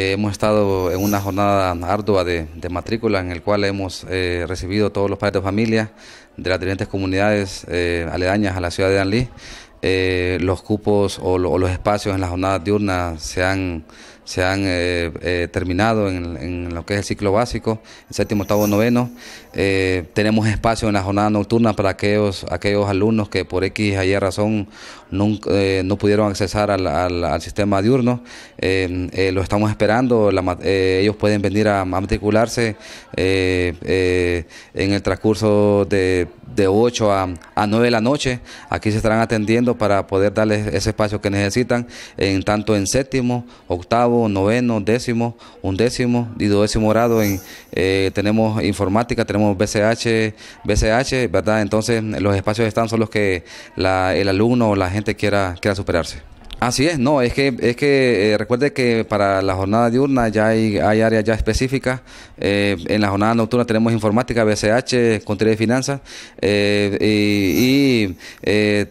Hemos estado en una jornada ardua de, matrícula en el cual hemos eh, recibido todos los padres de familia de las diferentes comunidades eh, aledañas a la ciudad de Anlí. Eh, los cupos o, o, los espacios en las jornadas diurnas se han, se han eh, eh, terminado en, lo que es el ciclo básico, el séptimo, octavo, noveno. Eh, tenemos espacio en la jornada nocturna para aquellos, aquellos alumnos que por X y Y razón no pudieron accesar al, sistema diurno. lo estamos esperando, ellos pueden venir a, matricularse en el transcurso de, de 8 a, a, 9 de la noche. Aquí se estarán atendiendo para poder darles ese espacio que necesitan, en tanto en séptimo, octavo, noveno, décimo, undécimo y duodécimo grado. En, eh, tenemos informática, tenemos BCH, BCH, ¿verdad? Entonces los espacios están son los que el alumno o la gente quiera, quiera superarse. Así es, no, es que, es que eh, recuerde que para la jornada diurna ya hay, áreas ya específicas. Eh, en la jornada nocturna tenemos informática, BCH, Contraria de finanzas, eh, y,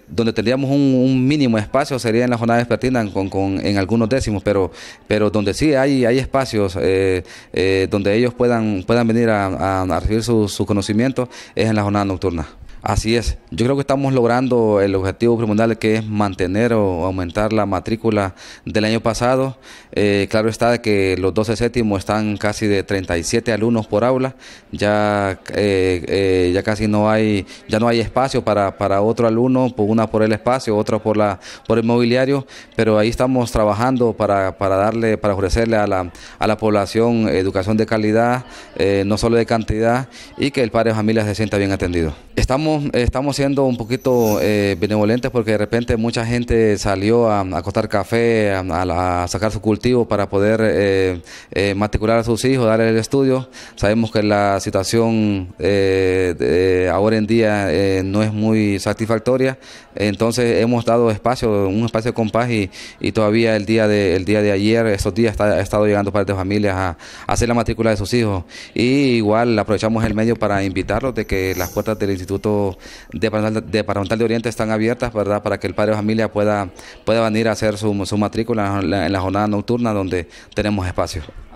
donde tendríamos un, mínimo espacio sería en la jornada vespertina con, con, en algunos décimos, pero, pero donde sí hay, hay espacios donde ellos puedan, puedan venir a, recibir sus su conocimiento es en la jornada nocturna. Así es. Yo creo que estamos logrando el objetivo primordial que es mantener o aumentar la matrícula del año pasado. Eh, claro está que los 12 séptimos están casi de 37 alumnos por aula. Ya, eh, eh, ya casi no hay, ya no hay espacio para, otro alumno, una por el espacio, otra por la por el mobiliario, pero ahí estamos trabajando para, darle, para ofrecerle a la, a la población educación de calidad, no solo de cantidad, y que el padre de familia se sienta bien atendido. Estamos estamos siendo un poquito eh, benevolentes porque de repente mucha gente salió a, a cortar café, a, sacar su cultivo para poder eh, eh, matricular a sus hijos, darle el estudio. Sabemos que la situación ahora en día no es muy satisfactoria, entonces hemos dado espacio, un espacio de compás y, todavía el día de, día de ayer, esos días, ha estado llegando parte de familias a, a hacer la matrícula de sus hijos. Y igual aprovechamos el medio para invitarlos de que las puertas del instituto de Paranatal de, de Oriente están abiertas ¿verdad? para que el padre de familia pueda, pueda venir a hacer su, su matrícula en la jornada nocturna donde tenemos espacio.